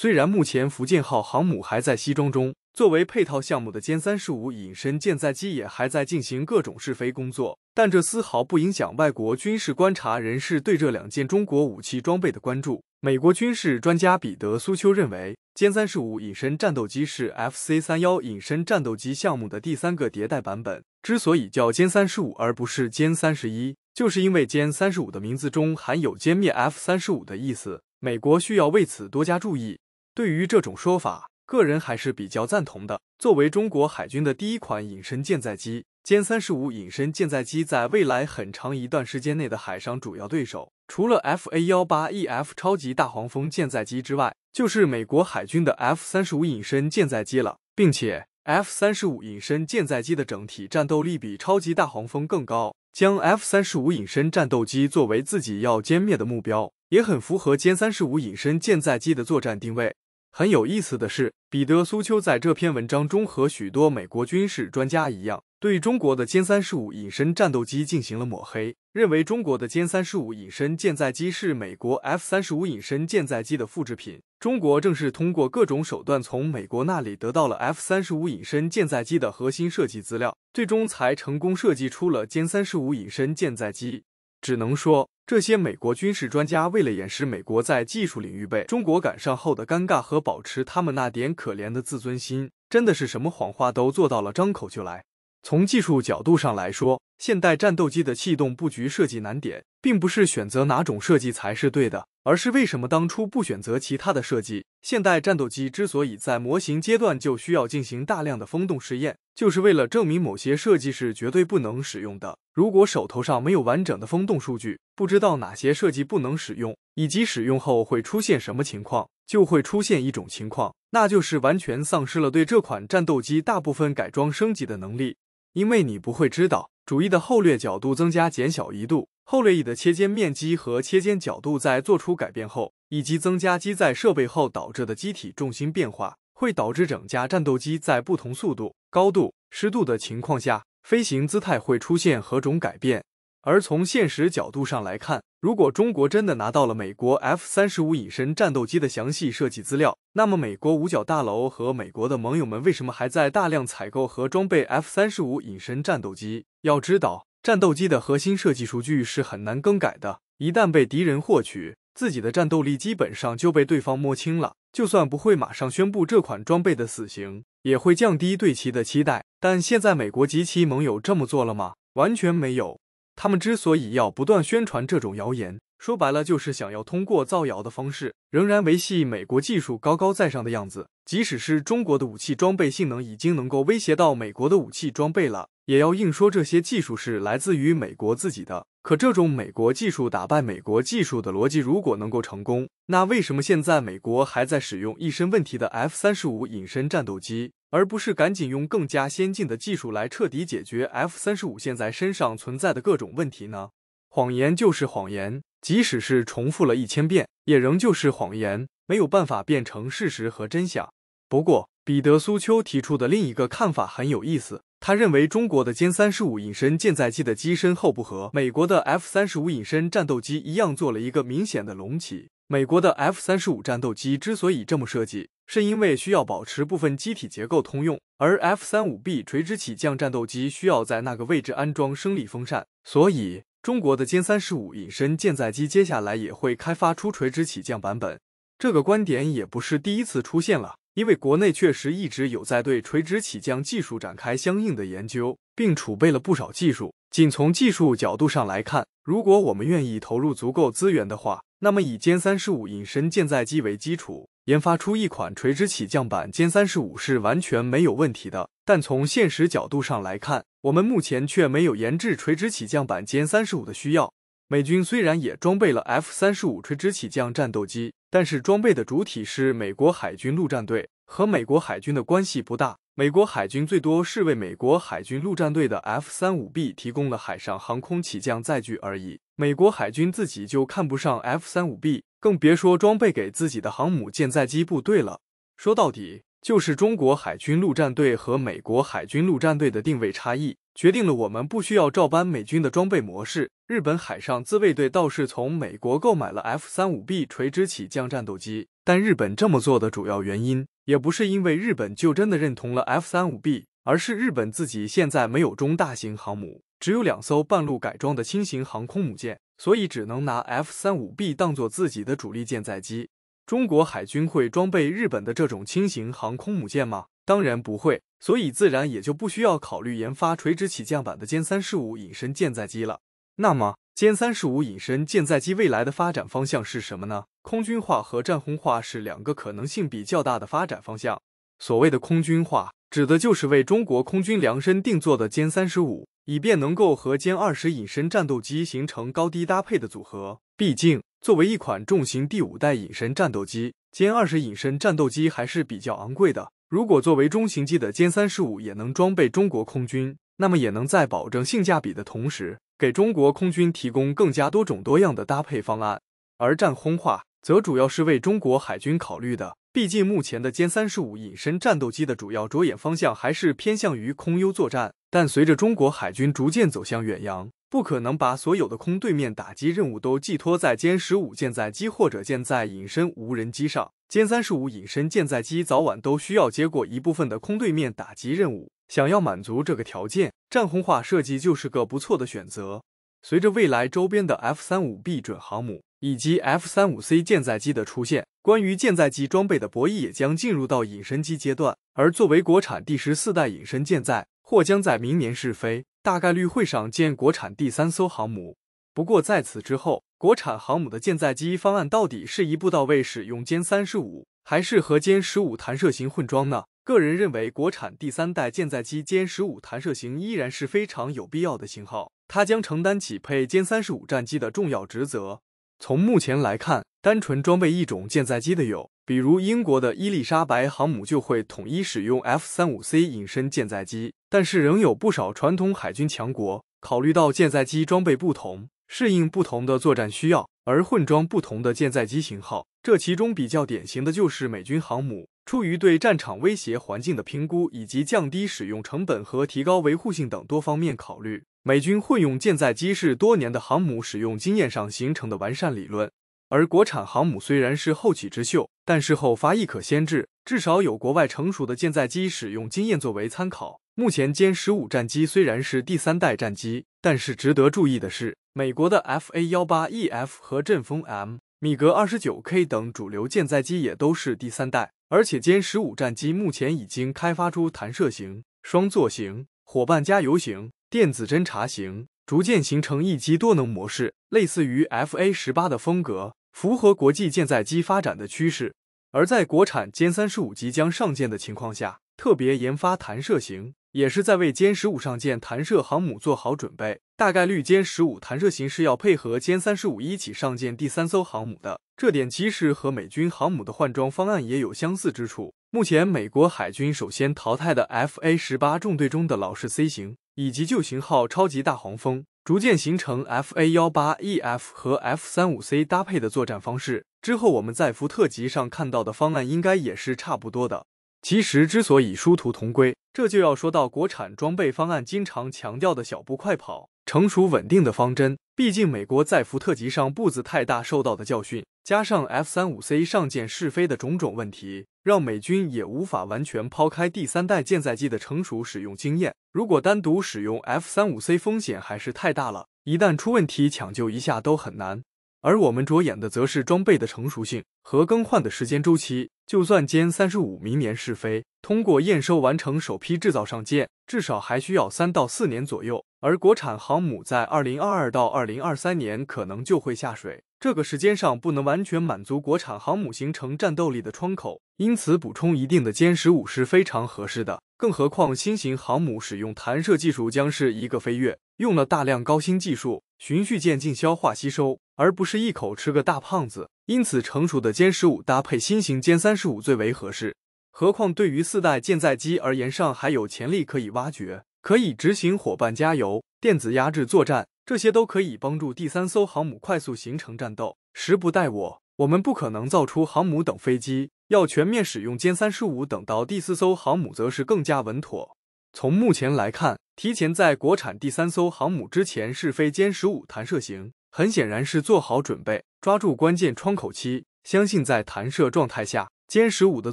虽然目前福建号航母还在西装中，作为配套项目的歼三十五隐身舰载机也还在进行各种试飞工作，但这丝毫不影响外国军事观察人士对这两件中国武器装备的关注。美国军事专家彼得·苏丘认为，歼三十五隐身战斗机是 F C 三幺隐身战斗机项目的第三个迭代版本。之所以叫歼三十五而不是歼三十一，就是因为歼三十五的名字中含有“歼灭 F 三十五”的意思。美国需要为此多加注意。对于这种说法，个人还是比较赞同的。作为中国海军的第一款隐身舰载机，歼三十五隐身舰载机在未来很长一段时间内的海上主要对手，除了 F A 幺八 E F 超级大黄蜂舰载机之外，就是美国海军的 F 三十五隐身舰载机了。并且，F 三十五隐身舰载机的整体战斗力比超级大黄蜂更高，将 F 三十五隐身战斗机作为自己要歼灭的目标，也很符合歼三十五隐身舰载机的作战定位。很有意思的是，彼得·苏丘在这篇文章中和许多美国军事专家一样，对中国的歼三十五隐身战斗机进行了抹黑，认为中国的歼三十五隐身舰载机是美国 F 三十五隐身舰载机的复制品。中国正是通过各种手段从美国那里得到了 F 三十五隐身舰载机的核心设计资料，最终才成功设计出了歼三十五隐身舰载机。只能说。这些美国军事专家为了掩饰美国在技术领域被中国赶上后的尴尬和保持他们那点可怜的自尊心，真的是什么谎话都做到了，张口就来。从技术角度上来说，现代战斗机的气动布局设计难点。并不是选择哪种设计才是对的，而是为什么当初不选择其他的设计。现代战斗机之所以在模型阶段就需要进行大量的风洞试验，就是为了证明某些设计是绝对不能使用的。如果手头上没有完整的风洞数据，不知道哪些设计不能使用，以及使用后会出现什么情况，就会出现一种情况，那就是完全丧失了对这款战斗机大部分改装升级的能力，因为你不会知道主翼的后掠角度增加减小一度。后掠翼的切尖面积和切尖角度在做出改变后，以及增加机载设备后导致的机体重心变化，会导致整架战斗机在不同速度、高度、湿度的情况下，飞行姿态会出现何种改变？而从现实角度上来看，如果中国真的拿到了美国 F 三十五隐身战斗机的详细设计资料，那么美国五角大楼和美国的盟友们为什么还在大量采购和装备 F 三十五隐身战斗机？要知道。战斗机的核心设计数据是很难更改的，一旦被敌人获取，自己的战斗力基本上就被对方摸清了。就算不会马上宣布这款装备的死刑，也会降低对其的期待。但现在美国及其盟友这么做了吗？完全没有。他们之所以要不断宣传这种谣言。说白了，就是想要通过造谣的方式，仍然维系美国技术高高在上的样子。即使是中国的武器装备性能已经能够威胁到美国的武器装备了，也要硬说这些技术是来自于美国自己的。可这种美国技术打败美国技术的逻辑，如果能够成功，那为什么现在美国还在使用一身问题的 F 三十五隐身战斗机，而不是赶紧用更加先进的技术来彻底解决 F 三十五现在身上存在的各种问题呢？谎言就是谎言。即使是重复了一千遍，也仍旧是谎言，没有办法变成事实和真相。不过，彼得·苏丘提出的另一个看法很有意思。他认为，中国的歼三十五隐身舰载机的机身后部和美国的 F 三十五隐身战斗机一样，做了一个明显的隆起。美国的 F 三十五战斗机之所以这么设计，是因为需要保持部分机体结构通用，而 F 三五 B 垂直起降战斗机需要在那个位置安装升力风扇，所以。中国的歼三十五隐身舰载机接下来也会开发出垂直起降版本，这个观点也不是第一次出现了。因为国内确实一直有在对垂直起降技术展开相应的研究，并储备了不少技术。仅从技术角度上来看，如果我们愿意投入足够资源的话，那么以歼三十五隐身舰载机为基础，研发出一款垂直起降版歼三十五是完全没有问题的。但从现实角度上来看，我们目前却没有研制垂直起降版歼三十五的需要。美军虽然也装备了 F 三十五垂直起降战斗机，但是装备的主体是美国海军陆战队，和美国海军的关系不大。美国海军最多是为美国海军陆战队的 F 三五 B 提供了海上航空起降载具而已。美国海军自己就看不上 F 三五 B，更别说装备给自己的航母舰载机部队了。说到底。就是中国海军陆战队和美国海军陆战队的定位差异，决定了我们不需要照搬美军的装备模式。日本海上自卫队倒是从美国购买了 F-35B 垂直起降战斗机，但日本这么做的主要原因，也不是因为日本就真的认同了 F-35B，而是日本自己现在没有中大型航母，只有两艘半路改装的轻型航空母舰，所以只能拿 F-35B 当做自己的主力舰载机。中国海军会装备日本的这种轻型航空母舰吗？当然不会，所以自然也就不需要考虑研发垂直起降版的歼三十五隐身舰载机了。那么，歼三十五隐身舰载机未来的发展方向是什么呢？空军化和战轰化是两个可能性比较大的发展方向。所谓的空军化。指的就是为中国空军量身定做的歼三十五，以便能够和歼二十隐身战斗机形成高低搭配的组合。毕竟，作为一款重型第五代隐身战斗机，歼二十隐身战斗机还是比较昂贵的。如果作为中型机的歼三十五也能装备中国空军，那么也能在保证性价比的同时，给中国空军提供更加多种多样的搭配方案。而战轰话。则主要是为中国海军考虑的，毕竟目前的歼三十五隐身战斗机的主要着眼方向还是偏向于空优作战。但随着中国海军逐渐走向远洋，不可能把所有的空对面打击任务都寄托在歼十五舰载机或者舰载隐身无人机上，歼三十五隐身舰载机早晚都需要接过一部分的空对面打击任务。想要满足这个条件，战轰化设计就是个不错的选择。随着未来周边的 F 三五 B 准航母以及 F 三五 C 舰载机的出现，关于舰载机装备的博弈也将进入到隐身机阶段。而作为国产第十四代隐身舰载，或将在明年试飞，大概率会上舰国产第三艘航母。不过在此之后，国产航母的舰载机方案到底是一步到位使用歼三十五，还是和歼十五弹射型混装呢？个人认为，国产第三代舰载机歼十五弹射型依然是非常有必要的型号。它将承担起配歼三十五战机的重要职责。从目前来看，单纯装备一种舰载机的有，比如英国的伊丽莎白航母就会统一使用 F 三五 C 隐身舰载机。但是，仍有不少传统海军强国考虑到舰载机装备不同，适应不同的作战需要，而混装不同的舰载机型号。这其中比较典型的就是美军航母，出于对战场威胁环境的评估，以及降低使用成本和提高维护性等多方面考虑。美军混用舰载机是多年的航母使用经验上形成的完善理论，而国产航母虽然是后起之秀，但是后发亦可先至，至少有国外成熟的舰载机使用经验作为参考。目前歼十五战机虽然是第三代战机，但是值得注意的是，美国的 F A 幺八 E F 和阵风 M、米格二十九 K 等主流舰载机也都是第三代，而且歼十五战机目前已经开发出弹射型、双座型、伙伴加油型。电子侦察型逐渐形成一机多能模式，类似于 F A 十八的风格，符合国际舰载机发展的趋势。而在国产歼三十五即将上舰的情况下，特别研发弹射型，也是在为歼十五上舰弹射航母做好准备。大概率歼十五弹射型是要配合歼三十五一起上舰第三艘航母的。这点其实和美军航母的换装方案也有相似之处。目前美国海军首先淘汰的 F A 十八中队中的老式 C 型。以及旧型号超级大黄蜂，逐渐形成 F A 幺八 E F 和 F 三五 C 搭配的作战方式。之后我们在福特级上看到的方案，应该也是差不多的。其实之所以殊途同归，这就要说到国产装备方案经常强调的小步快跑、成熟稳定的方针。毕竟，美国在福特级上步子太大，受到的教训，加上 F-35C 上舰试飞的种种问题，让美军也无法完全抛开第三代舰载机的成熟使用经验。如果单独使用 F-35C，风险还是太大了，一旦出问题，抢救一下都很难。而我们着眼的则是装备的成熟性和更换的时间周期。就算歼三十五明年试飞，通过验收完成首批制造上舰，至少还需要三到四年左右。而国产航母在二零二二到二零二三年可能就会下水，这个时间上不能完全满足国产航母形成战斗力的窗口，因此补充一定的歼十五是非常合适的。更何况新型航母使用弹射技术将是一个飞跃，用了大量高新技术，循序渐进消化吸收。而不是一口吃个大胖子，因此成熟的歼十五搭配新型歼三十五最为合适。何况对于四代舰载机而言，上还有潜力可以挖掘，可以执行伙伴加油、电子压制作战，这些都可以帮助第三艘航母快速形成战斗。时不待我，我们不可能造出航母等飞机，要全面使用歼三十五，等到第四艘航母则是更加稳妥。从目前来看，提前在国产第三艘航母之前试飞歼十五弹射型。很显然是做好准备，抓住关键窗口期。相信在弹射状态下，歼十五的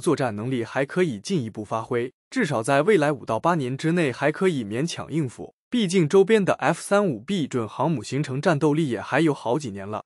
作战能力还可以进一步发挥，至少在未来五到八年之内还可以勉强应付。毕竟周边的 F 三五 B 准航母形成战斗力也还有好几年了。